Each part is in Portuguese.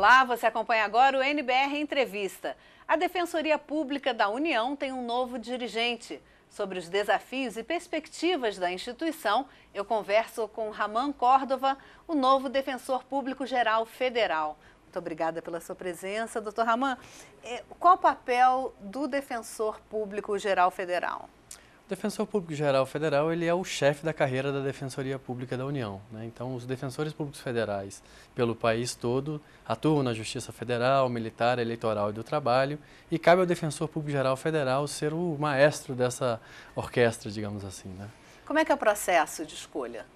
Olá, você acompanha agora o NBR Entrevista. A Defensoria Pública da União tem um novo dirigente. Sobre os desafios e perspectivas da instituição, eu converso com Ramon Córdova, o novo Defensor Público Geral Federal. Muito obrigada pela sua presença, doutor Raman. É, qual o papel do Defensor Público Geral Federal? Defensor Público Geral Federal ele é o chefe da carreira da Defensoria Pública da União. Né? Então, os defensores públicos federais pelo país todo atuam na Justiça Federal, Militar, Eleitoral e do Trabalho, e cabe ao Defensor Público Geral Federal ser o maestro dessa orquestra, digamos assim. Né? Como é que é o processo de escolha?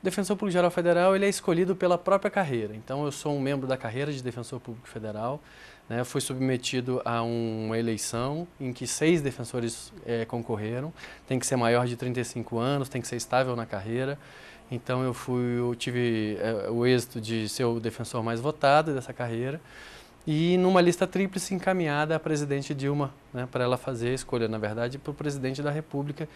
O defensor público geral federal ele é escolhido pela própria carreira. Então, eu sou um membro da carreira de defensor público federal. Né? Fui submetido a uma eleição em que seis defensores é, concorreram. Tem que ser maior de 35 anos, tem que ser estável na carreira. Então, eu fui, eu tive é, o êxito de ser o defensor mais votado dessa carreira e numa lista tríplice encaminhada à presidente Dilma, né, para ela fazer a escolha, na verdade, para o presidente da República.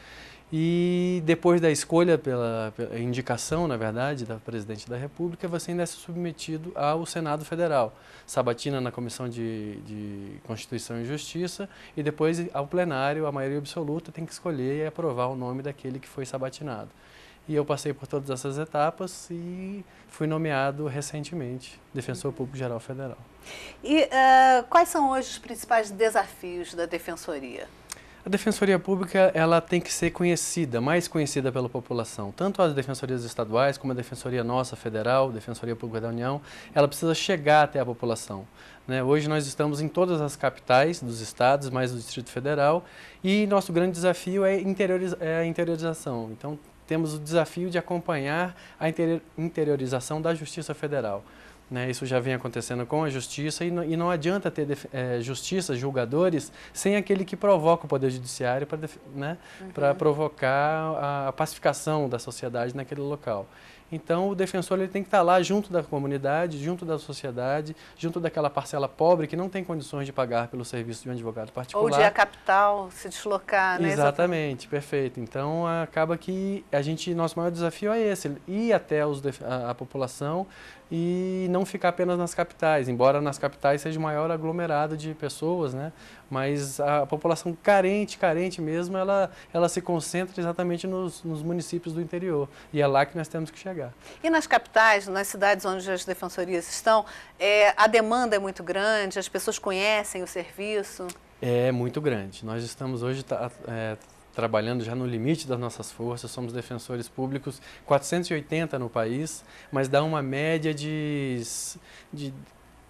E depois da escolha, pela, pela, indicação, na verdade, da presidente da República, você ainda é submetido ao Senado Federal. Sabatina na Comissão de, de Constituição e Justiça e depois ao plenário, a maioria absoluta tem que escolher e aprovar o nome daquele que foi sabatinado. E eu passei por todas essas etapas e fui nomeado recentemente Defensor Público Geral Federal. E uh, quais são hoje os principais desafios da Defensoria? A Defensoria Pública ela tem que ser conhecida, mais conhecida pela população. Tanto as defensorias estaduais como a Defensoria Nossa Federal, Defensoria Pública da União, ela precisa chegar até a população. Né? Hoje nós estamos em todas as capitais dos estados, mais o Distrito Federal, e nosso grande desafio é, interioriz é a interiorização. Então, temos o desafio de acompanhar a interiorização da Justiça Federal. Né, isso já vem acontecendo com a justiça e não, e não adianta ter é, justiça, julgadores, sem aquele que provoca o poder judiciário para né, uhum. provocar a, a pacificação da sociedade naquele local. Então, o defensor ele tem que estar lá junto da comunidade, junto da sociedade, junto daquela parcela pobre que não tem condições de pagar pelo serviço de um advogado particular. Ou de a capital se deslocar, né? Exatamente, perfeito. Então, acaba que a gente, nosso maior desafio é esse, ir até os, a, a população e não ficar apenas nas capitais, embora nas capitais seja o maior aglomerado de pessoas, né? Mas a população carente, carente mesmo, ela, ela se concentra exatamente nos, nos municípios do interior. E é lá que nós temos que chegar. E nas capitais, nas cidades onde as defensorias estão, é, a demanda é muito grande, as pessoas conhecem o serviço? É muito grande. Nós estamos hoje é, trabalhando já no limite das nossas forças, somos defensores públicos, 480 no país, mas dá uma média de, de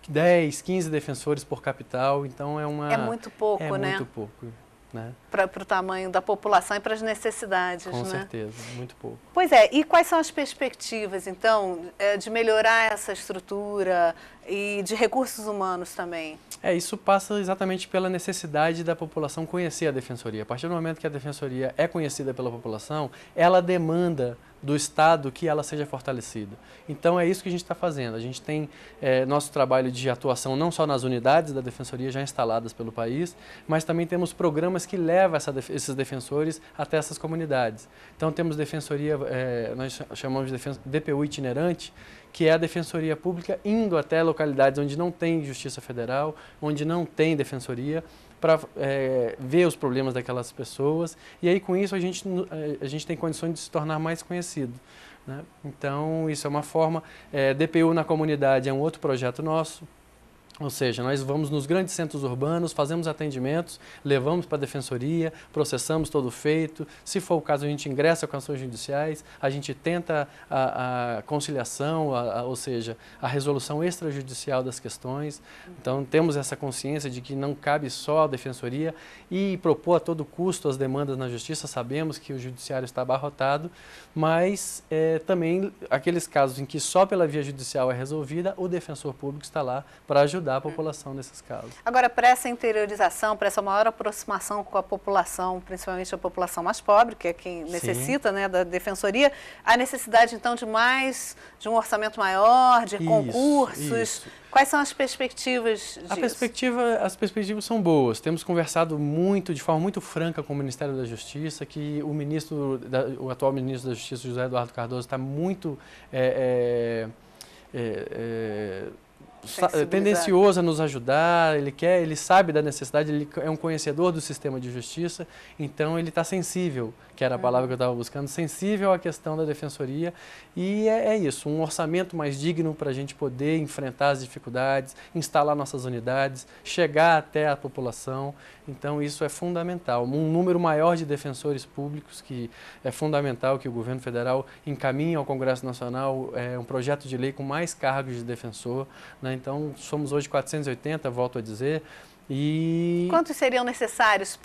10, 15 defensores por capital, então é uma... É muito pouco, é né? É muito pouco. Né? Para o tamanho da população e para as necessidades. Com né? certeza, muito pouco. Pois é, e quais são as perspectivas, então, eh, de melhorar essa estrutura e de recursos humanos também? É, isso passa exatamente pela necessidade da população conhecer a defensoria. A partir do momento que a defensoria é conhecida pela população, ela demanda do Estado que ela seja fortalecida. Então é isso que a gente está fazendo. A gente tem é, nosso trabalho de atuação não só nas unidades da defensoria já instaladas pelo país, mas também temos programas que levam essa, esses defensores até essas comunidades. Então temos defensoria, é, nós chamamos de DPU itinerante, que é a Defensoria Pública indo até localidades onde não tem Justiça Federal, onde não tem Defensoria, para é, ver os problemas daquelas pessoas. E aí, com isso, a gente, a gente tem condições de se tornar mais conhecido. Né? Então, isso é uma forma. É, DPU na comunidade é um outro projeto nosso, ou seja, nós vamos nos grandes centros urbanos, fazemos atendimentos, levamos para a defensoria, processamos todo o feito. Se for o caso, a gente ingressa com ações judiciais, a gente tenta a, a conciliação, a, a, ou seja, a resolução extrajudicial das questões. Então, temos essa consciência de que não cabe só a defensoria e propor a todo custo as demandas na justiça. Sabemos que o judiciário está abarrotado, mas é, também aqueles casos em que só pela via judicial é resolvida, o defensor público está lá para ajudar ajudar a população nesses casos. Agora, para essa interiorização, para essa maior aproximação com a população, principalmente a população mais pobre, que é quem necessita né, da defensoria, há necessidade, então, de mais, de um orçamento maior, de isso, concursos. Isso. Quais são as perspectivas disso? A perspectiva, as perspectivas são boas. Temos conversado muito, de forma muito franca com o Ministério da Justiça, que o ministro, da, o atual ministro da Justiça, José Eduardo Cardoso, está muito... É, é, é, é tendencioso a nos ajudar, ele quer, ele sabe da necessidade, ele é um conhecedor do sistema de justiça, então ele está sensível, que era a uhum. palavra que eu estava buscando, sensível à questão da defensoria e é, é isso, um orçamento mais digno para a gente poder enfrentar as dificuldades, instalar nossas unidades, chegar até a população, então isso é fundamental. Um número maior de defensores públicos que é fundamental que o governo federal encaminhe ao Congresso Nacional é, um projeto de lei com mais cargos de defensor, né? Né? Então, somos hoje 480, volto a dizer. E... Quantos seriam necessários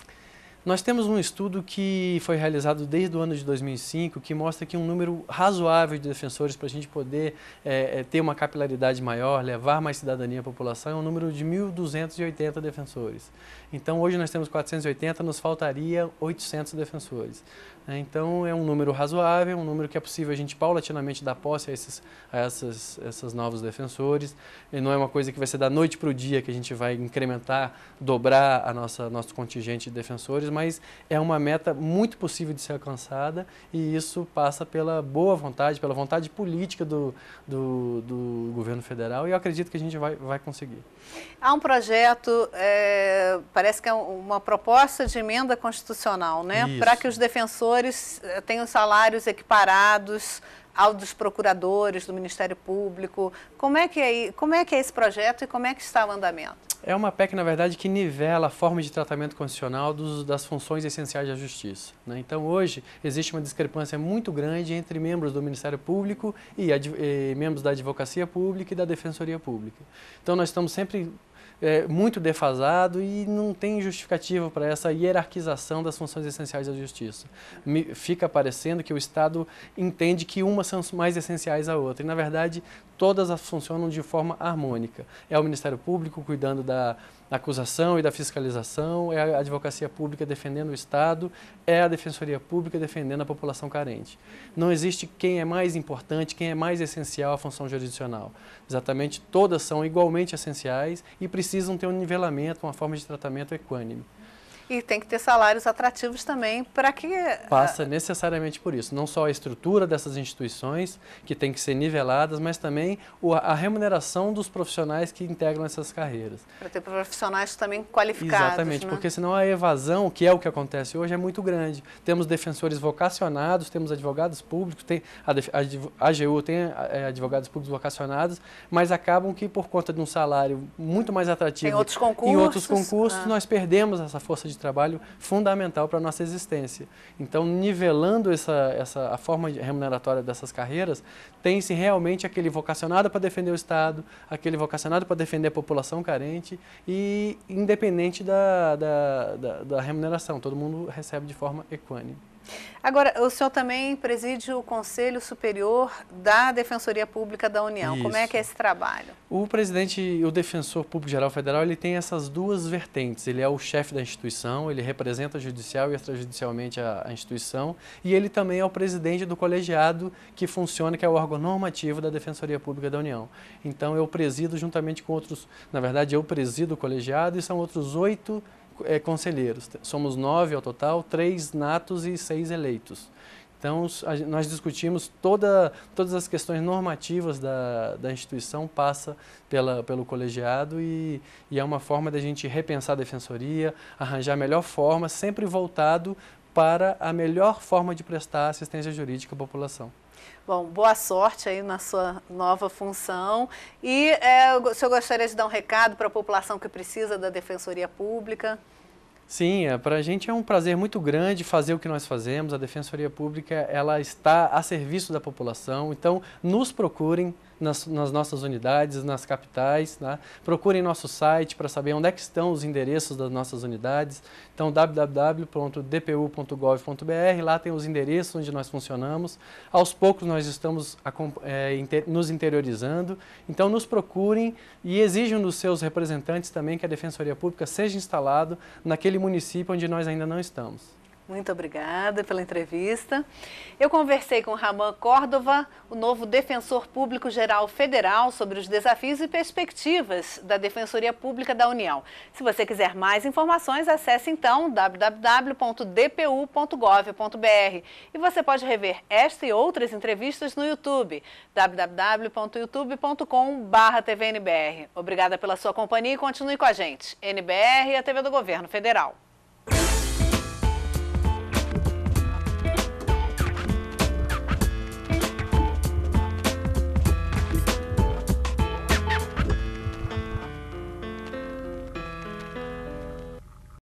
nós temos um estudo que foi realizado desde o ano de 2005 que mostra que um número razoável de defensores para a gente poder é, é, ter uma capilaridade maior, levar mais cidadania à população, é um número de 1.280 defensores. Então, hoje nós temos 480, nos faltaria 800 defensores. Né? Então, é um número razoável, um número que é possível a gente paulatinamente dar posse a esses, a essas, esses novos defensores. E não é uma coisa que vai ser da noite para o dia que a gente vai incrementar, dobrar a nossa nosso contingente de defensores simples, mas é uma meta muito possível de ser alcançada e isso passa pela boa vontade, pela vontade política do, do, do governo federal e eu acredito que a gente vai, vai conseguir. Há um projeto, é, parece que é uma proposta de emenda constitucional, né? Para que os defensores é, tenham salários equiparados ao dos procuradores do Ministério Público. Como é que é, como é que é esse projeto e como é que está o andamento? É uma PEC, na verdade, que nivela a forma de tratamento constitucional dos, das funções essenciais da justiça. Né? Então, hoje, existe uma discrepância muito grande entre membros do Ministério Público e, e membros da Advocacia Pública e da Defensoria Pública. Então, nós estamos sempre é, muito defasado e não tem justificativa para essa hierarquização das funções essenciais da justiça. Me, fica parecendo que o Estado entende que umas são mais essenciais à outra e, na verdade, todas as funcionam de forma harmônica. É o Ministério Público cuidando da acusação e da fiscalização, é a advocacia pública defendendo o Estado, é a defensoria pública defendendo a população carente. Não existe quem é mais importante, quem é mais essencial à função jurisdicional. Exatamente, todas são igualmente essenciais e precisam precisam ter um nivelamento, uma forma de tratamento equânime e tem que ter salários atrativos também para que. Passa ah, necessariamente por isso. Não só a estrutura dessas instituições, que tem que ser niveladas, mas também a remuneração dos profissionais que integram essas carreiras. Para ter profissionais também qualificados. Exatamente, né? porque senão a evasão, que é o que acontece hoje, é muito grande. Temos defensores vocacionados, temos advogados públicos, tem a AGU tem eh, advogados públicos vocacionados, mas acabam que por conta de um salário muito mais atrativo. em outros concursos. Em outros concursos, ah. nós perdemos essa força de de trabalho fundamental para a nossa existência. Então, nivelando essa, essa, a forma remuneratória dessas carreiras, tem-se realmente aquele vocacionado para defender o Estado, aquele vocacionado para defender a população carente e independente da, da, da, da remuneração, todo mundo recebe de forma equânime. Agora, o senhor também preside o Conselho Superior da Defensoria Pública da União. Isso. Como é que é esse trabalho? O presidente, o Defensor Público Geral Federal, ele tem essas duas vertentes. Ele é o chefe da instituição, ele representa judicial e extrajudicialmente a, a instituição, e ele também é o presidente do colegiado que funciona, que é o órgão normativo da Defensoria Pública da União. Então, eu presido juntamente com outros, na verdade, eu presido o colegiado e são outros oito é, conselheiros. Somos nove ao total, três natos e seis eleitos. Então, nós discutimos toda, todas as questões normativas da, da instituição, passa pela, pelo colegiado e, e é uma forma da gente repensar a defensoria, arranjar a melhor forma, sempre voltado para a melhor forma de prestar assistência jurídica à população. Bom, boa sorte aí na sua nova função. E é, o senhor gostaria de dar um recado para a população que precisa da Defensoria Pública? Sim, é, para a gente é um prazer muito grande fazer o que nós fazemos. A Defensoria Pública ela está a serviço da população, então nos procurem nas, nas nossas unidades, nas capitais. Né? Procurem nosso site para saber onde é que estão os endereços das nossas unidades. Então, www.dpu.gov.br, lá tem os endereços onde nós funcionamos. Aos poucos nós estamos é, inter, nos interiorizando. Então, nos procurem e exijam dos seus representantes também que a Defensoria Pública seja instalado naquele município onde nós ainda não estamos. Muito obrigada pela entrevista. Eu conversei com Ramon Córdova, o novo defensor público-geral federal, sobre os desafios e perspectivas da Defensoria Pública da União. Se você quiser mais informações, acesse então www.dpu.gov.br e você pode rever esta e outras entrevistas no YouTube, www.youtube.com.br. Obrigada pela sua companhia e continue com a gente. NBR e a TV do Governo Federal.